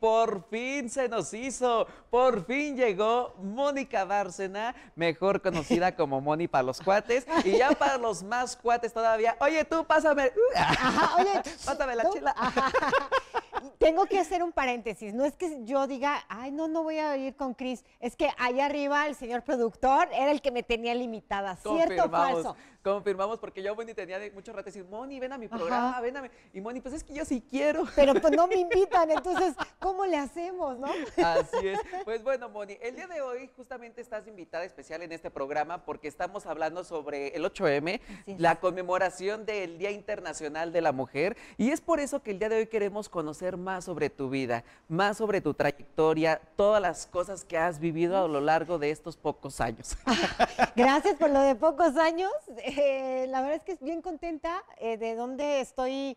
Por fin se nos hizo, por fin llegó Mónica Bárcena, mejor conocida como Moni para los cuates y ya para los más cuates todavía. Oye, tú pásame. oye, pásame la chela tengo que hacer un paréntesis. No es que yo diga, ay, no, no voy a ir con Chris. Es que allá arriba el señor productor era el que me tenía limitada. ¿Cierto o falso? Confirmamos, porque yo, Moni, tenía mucho rato decir, Moni, ven a mi programa, ven a mi... Y Moni, pues es que yo sí quiero. Pero pues no me invitan, entonces, ¿cómo le hacemos, no? Así es. Pues bueno, Moni, el día de hoy justamente estás invitada especial en este programa porque estamos hablando sobre el 8M, la conmemoración del Día Internacional de la Mujer. Y es por eso que el día de hoy queremos conocer más sobre tu vida, más sobre tu trayectoria, todas las cosas que has vivido a lo largo de estos pocos años. Gracias por lo de pocos años. Eh, la verdad es que es bien contenta eh, de dónde estoy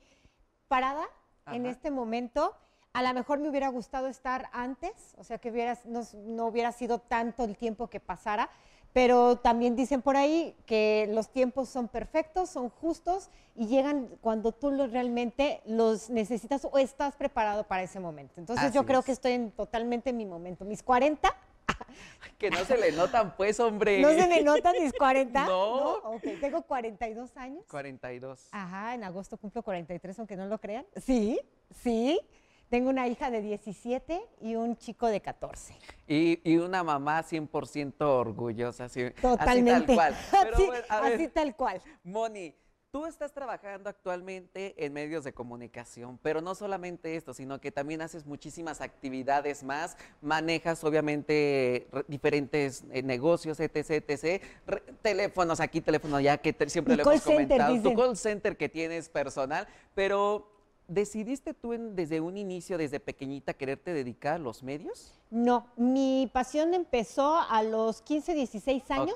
parada en este momento. A lo mejor me hubiera gustado estar antes, o sea, que no hubiera sido tanto el tiempo que pasara, pero también dicen por ahí que los tiempos son perfectos, son justos y llegan cuando tú realmente los necesitas o estás preparado para ese momento. Entonces yo creo que estoy totalmente en mi momento. Mis 40 que no se le notan, pues, hombre. ¿No se me notan mis 40? No. tengo 42 años. 42. Ajá, en agosto cumplo 43, aunque no lo crean. Sí, sí. Tengo una hija de 17 y un chico de 14. Y, una mamá 100% orgullosa. Así, Totalmente. Así tal cual. así tal cual. Moni, tú estás trabajando actualmente en medios de comunicación, pero no solamente esto, sino que también haces muchísimas actividades más, manejas obviamente diferentes eh, negocios, etc, etc, teléfonos aquí, teléfono ya que siempre lo hemos comentado, tu call center que tienes personal, pero ¿Decidiste tú desde un inicio, desde pequeñita, quererte dedicar a los medios? No, mi pasión empezó a los 15, 16 años.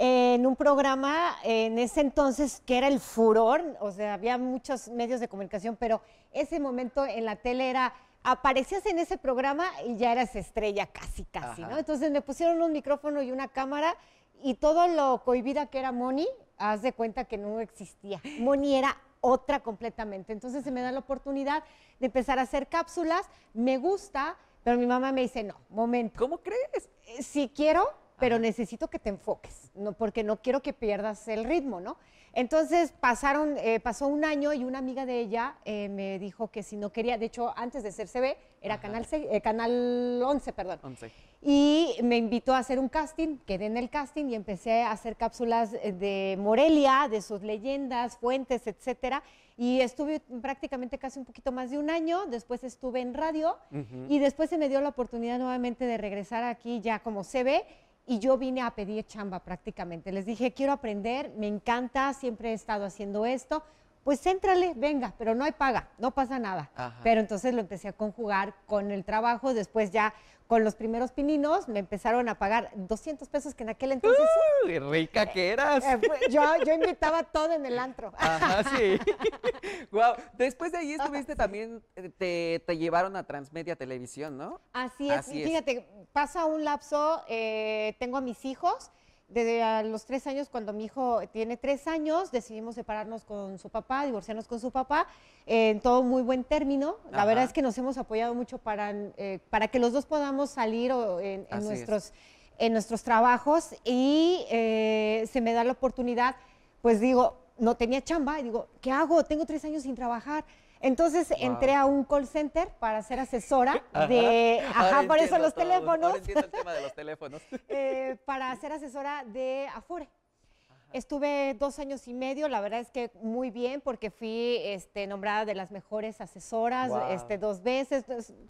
En un programa en ese entonces que era el furor, o sea, había muchos medios de comunicación, pero ese momento en la tele era aparecías en ese programa y ya eras estrella casi, casi, ¿no? Entonces me pusieron un micrófono y una cámara y todo lo cohibida que era Moni, haz de cuenta que no existía. Moni era otra completamente. Entonces se me da la oportunidad de empezar a hacer cápsulas, me gusta, pero mi mamá me dice, no, momento. ¿Cómo crees? Eh, si quiero, pero necesito que te enfoques, no, porque no quiero que pierdas el ritmo, ¿no? Entonces pasaron, eh, pasó un año y una amiga de ella eh, me dijo que si no quería, de hecho antes de ser CB, era canal, eh, canal 11, perdón. 11. Y me invitó a hacer un casting, quedé en el casting y empecé a hacer cápsulas eh, de Morelia, de sus leyendas, fuentes, etcétera. Y estuve prácticamente casi un poquito más de un año, después estuve en radio y después se me dio la oportunidad nuevamente de regresar aquí ya como se ve y yo vine a pedir chamba prácticamente. Les dije, quiero aprender, me encanta, siempre he estado haciendo esto, pues céntrale, venga, pero no hay paga, no pasa nada. Pero entonces lo empecé a conjugar con el trabajo, después ya con los primeros pininos me empezaron a pagar 200 pesos que en aquel entonces... ¡Uy, rica eh, que eh, eras! yo, yo, invitaba todo en el antro. Ajá, sí. ¡Guau! Después de ahí estuviste también, eh, te, llevaron a Transmedia Televisión, ¿no? Así es, fíjate, pasa un lapso, tengo a mis hijos desde a los tres años, cuando mi hijo tiene tres años, decidimos separarnos con su papá, divorciarnos con su papá, en todo muy buen término. La verdad es que nos hemos apoyado mucho para, eh, para que los dos podamos salir en, nuestros, en nuestros trabajos y eh, se me da la oportunidad, pues digo, no tenía chamba y digo, ¿qué hago? Tengo tres años sin trabajar. Entonces entré a un call center para ser asesora de. Ajá, por eso los teléfonos. Ahora entiendo los teléfonos. Eh, para ser asesora de Afore. Estuve dos años y medio, la verdad es que muy bien, porque fui este, nombrada de las mejores asesoras este, dos veces.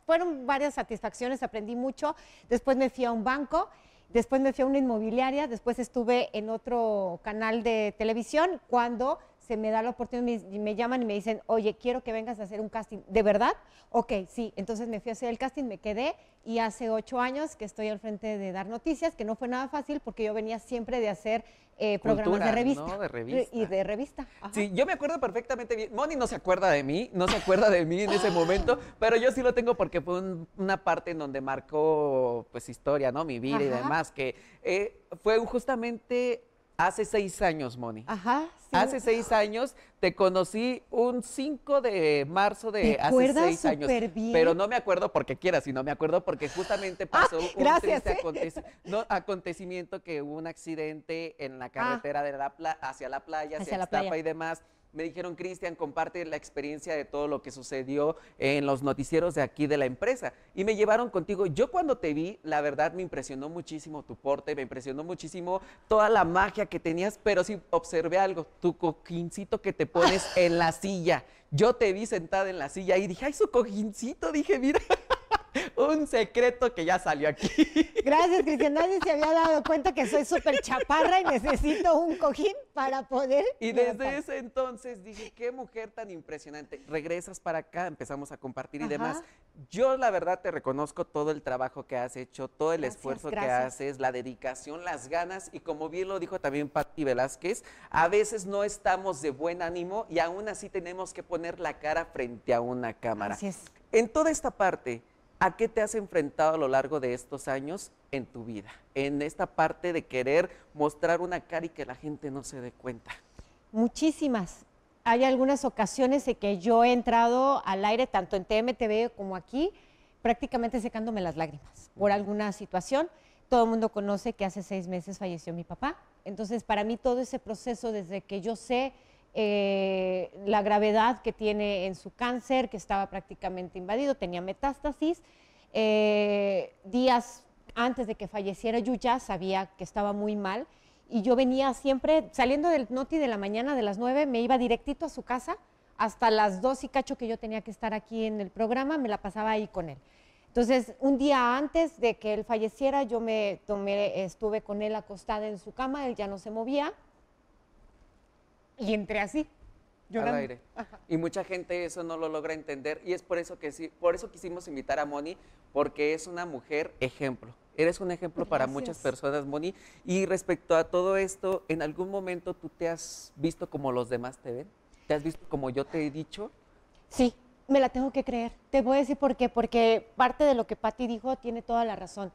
Fueron varias satisfacciones, aprendí mucho. Después me fui a un banco después me fui a una inmobiliaria, después estuve en otro canal de televisión cuando se me da la oportunidad, me, me llaman y me dicen, oye, quiero que vengas a hacer un casting. ¿De verdad? Ok, sí. Entonces me fui a hacer el casting, me quedé y hace ocho años que estoy al frente de dar noticias, que no fue nada fácil porque yo venía siempre de hacer eh, programas de revista, ¿no? de revista. Y de revista. Sí, yo me acuerdo perfectamente bien. Moni no se acuerda de mí, no se acuerda de mí en ese momento, pero yo sí lo tengo porque fue una parte en donde marcó pues historia, ¿no? Mi vida y demás, que eh, fue justamente Hace seis años, Moni. Ajá. Hace seis años te conocí un 5 de marzo de hace seis años. Pero no me acuerdo porque quieras, sino me acuerdo porque justamente ah, pasó un triste ¿eh? no, acontecimiento que hubo un accidente en la ah. carretera de la hacia la playa, hacia, la y demás me dijeron, Cristian, comparte la experiencia de todo lo que sucedió en los noticieros de aquí de la empresa. Y me llevaron contigo. Yo cuando te vi, la verdad me impresionó muchísimo tu porte, me impresionó muchísimo toda la magia que tenías, pero sí observé algo, tu cojincito que te pones en la silla. Yo te vi sentada en la silla y dije, ay, su cojincito, dije, mira un secreto que ya salió aquí. Gracias, Cristian. Nadie se había dado cuenta que soy súper chaparra y necesito un cojín para poder. Y desde ese entonces dije, qué mujer tan impresionante. Regresas para acá, empezamos a compartir y demás. Yo la verdad te reconozco todo el trabajo que has hecho, todo el esfuerzo que haces, la dedicación, las ganas y como bien lo dijo también Patti Velázquez, a veces no estamos de buen ánimo y aún así tenemos que poner la cara frente a una cámara. Así es. En toda esta parte, ¿A qué te has enfrentado a lo largo de estos años en tu vida? En esta parte de querer mostrar una cara y que la gente no se dé cuenta. Muchísimas. Hay algunas ocasiones en que yo he entrado al aire, tanto en TMTV como aquí, prácticamente secándome las lágrimas por alguna situación. Todo el mundo conoce que hace seis meses falleció mi papá. Entonces, para mí todo ese proceso, desde que yo sé eh, la gravedad que tiene en su cáncer, que estaba prácticamente invadido, tenía metástasis. Eh, días antes de que falleciera yo ya sabía que estaba muy mal y yo venía siempre saliendo del noti de la mañana de las 9, me iba directito a su casa hasta las 2 y cacho que yo tenía que estar aquí en el programa, me la pasaba ahí con él. Entonces, un día antes de que él falleciera, yo me tomé, estuve con él acostada en su cama, él ya no se movía, y entré así. Y mucha gente eso no lo logra entender y es por eso que sí, por eso quisimos invitar a Moni porque es una mujer ejemplo. Eres un ejemplo para muchas personas, Moni. Y respecto a todo esto, ¿en algún momento tú te has visto como los demás te ven? ¿Te has visto como yo te he dicho? Sí, me la tengo que creer. Te voy a decir por qué, porque parte de lo que Patti dijo tiene toda la razón.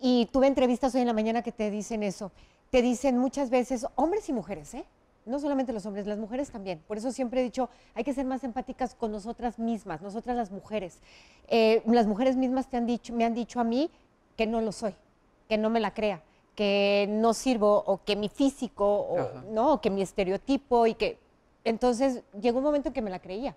Y tuve entrevistas hoy en la mañana que te dicen eso. Te dicen muchas veces, hombres y mujeres, ¿eh? no solamente los hombres, las mujeres también. Por eso siempre he dicho, hay que ser más empáticas con nosotras mismas, nosotras las mujeres. Eh, las mujeres mismas te han dicho, me han dicho a mí que no lo soy, que no me la crea, que no sirvo o que mi físico, o, no, que mi estereotipo y que... Entonces llegó un momento en que me la creía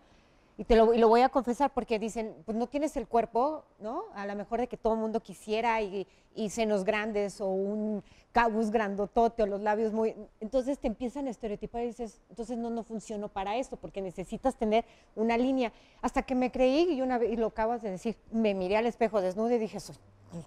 y, te lo, voy a confesar porque dicen, pues no tienes el cuerpo, ¿no? A lo mejor de que todo el mundo quisiera y, senos grandes o un cabuz grandotote o los labios muy... Entonces te empiezan a estereotipar y dices, entonces no, no funciono para esto porque necesitas tener una línea. Hasta que me creí y, una, vez y lo acabas de decir, me miré al espejo desnudo y dije, soy,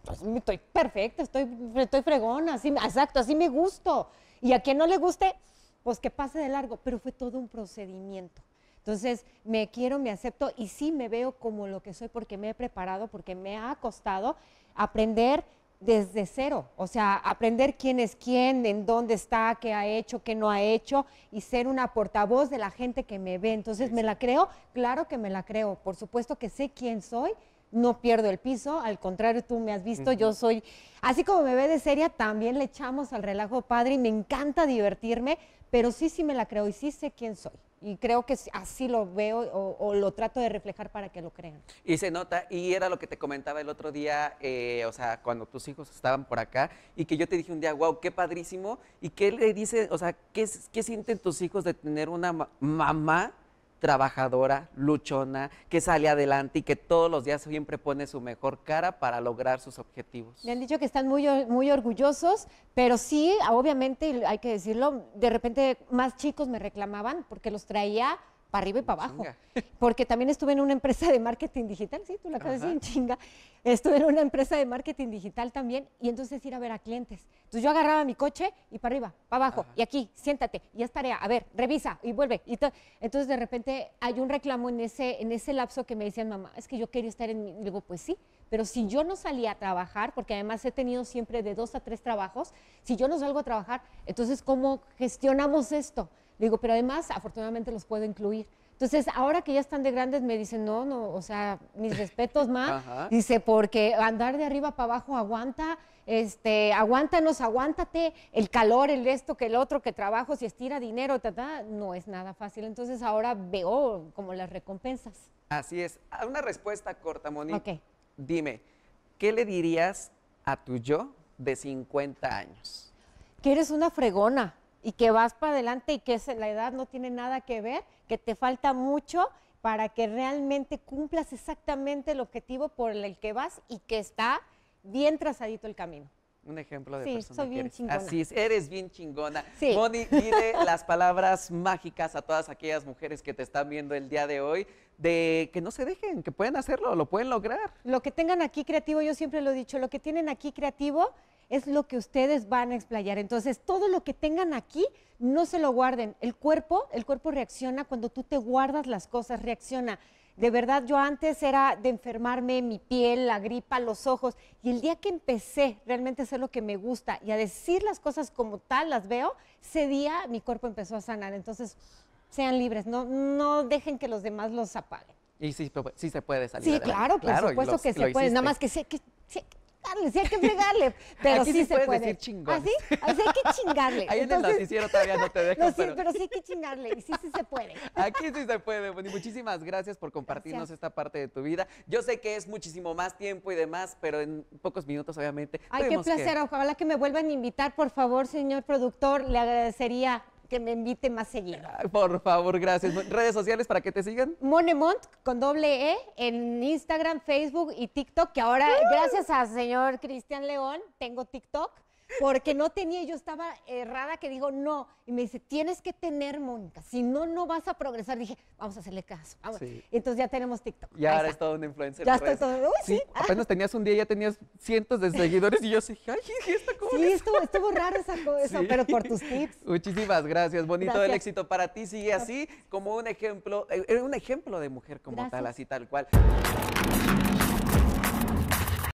pues, estoy perfecta, estoy, estoy fregona, así, exacto, así me gusto. Y a quien no le guste, pues que pase de largo. Pero fue todo un procedimiento entonces, me quiero, me acepto y sí me veo como lo que soy porque me he preparado, porque me ha costado aprender desde cero, o sea, aprender quién es quién, en dónde está, qué ha hecho, qué no ha hecho y ser una portavoz de la gente que me ve. Entonces, ¿me la creo? Claro que me la creo, por supuesto que sé quién soy, no pierdo el piso, al contrario, tú me has visto, yo soy, así como me ve de seria, también le echamos al relajo padre y me encanta divertirme, pero sí, sí me la creo y sí sé quién soy. Y creo que así lo veo o, lo trato de reflejar para que lo crean. Y se nota, y era lo que te comentaba el otro día, eh, o sea, cuando tus hijos estaban por acá, y que yo te dije un día, wow, qué padrísimo, y qué le dice, o sea, qué, qué sienten tus hijos de tener una mamá trabajadora, luchona, que sale adelante y que todos los días siempre pone su mejor cara para lograr sus objetivos. Me han dicho que están muy, muy orgullosos, pero sí, obviamente, hay que decirlo, de repente más chicos me reclamaban porque los traía para arriba y para abajo. Porque también estuve en una empresa de marketing digital, sí, tú la acabas de chinga. Estuve en una empresa de marketing digital también y entonces ir a ver a clientes. Entonces yo agarraba mi coche y para arriba, para abajo, y aquí, siéntate, y es a ver, revisa y vuelve. Y entonces de repente hay un reclamo en ese, en ese lapso que me decían, mamá, es que yo quería estar en mi... Y digo, pues sí, pero si yo no salía a trabajar, porque además he tenido siempre de dos a tres trabajos, si yo no salgo a trabajar, entonces ¿cómo gestionamos esto? Digo, pero además, afortunadamente los puedo incluir. Entonces, ahora que ya están de grandes, me dicen, no, no, o sea, mis respetos, ma. Dice, porque andar de arriba para abajo aguanta, este, aguántanos, aguántate, el calor, el esto, que el otro, que trabajo, si estira dinero, no es nada fácil. Entonces, ahora veo como las recompensas. Así es. Ah, una respuesta corta, Moni. Ok. Dime, ¿qué le dirías a tu yo de 50 años? Que eres una fregona y que vas para adelante y que la edad no tiene nada que ver, que te falta mucho para que realmente cumplas exactamente el objetivo por el que vas y que está bien trazadito el camino. Un ejemplo de sí, soy bien chingona. Así es, eres bien chingona. Sí. Moni, dile las palabras mágicas a todas aquellas mujeres que te están viendo el día de hoy de que no se dejen, que pueden hacerlo, lo pueden lograr. Lo que tengan aquí creativo, yo siempre lo he dicho, lo que tienen aquí creativo es lo que ustedes van a explayar. Entonces, todo lo que tengan aquí, no se lo guarden. El cuerpo, el cuerpo reacciona cuando tú te guardas las cosas, reacciona. De verdad, yo antes era de enfermarme mi piel, la gripa, los ojos. Y el día que empecé realmente a hacer lo que me gusta y a decir las cosas como tal, las veo, ese día mi cuerpo empezó a sanar. Entonces, sean libres, no, no dejen que los demás los apaguen. Y sí, sí se puede salir. Sí, claro, por supuesto que se puede. Nada más que sí, que, sí, hay que fregarle, pero sí, se puede. decir chingón. ¿Ah, sí? Así ah, hay que chingarle. Ahí en el noticiero todavía no te dejo, pero... sí hay que chingarle y sí, sí se puede. Aquí sí se puede. y muchísimas gracias por compartirnos esta parte de tu vida. Yo sé que es muchísimo más tiempo y demás, pero en pocos minutos, obviamente. Ay, qué placer. Ojalá que me vuelvan a invitar, por favor, señor productor. Le agradecería que me invite más seguido. Por favor, gracias. Redes sociales para que te sigan. Monemont con doble E en Instagram, Facebook y TikTok, que ahora, gracias al señor Cristian León, tengo TikTok porque no tenía, yo estaba errada que digo, no. Y me dice, tienes que tener, Mónica, si no, no vas a progresar. Dije, vamos a hacerle caso. Entonces ya tenemos TikTok. Ya ahora es todo una influencer. Ya estoy pues. todo. Uy, sí. Apenas tenías un día, ya tenías cientos de seguidores y yo dije, ay, ¿esta cómo Sí, estuvo, estuvo, raro esa, cosa, pero por tus tips. Muchísimas gracias. Bonito el éxito para ti. Sigue así como un ejemplo, eh, un ejemplo de mujer como tal, así tal cual.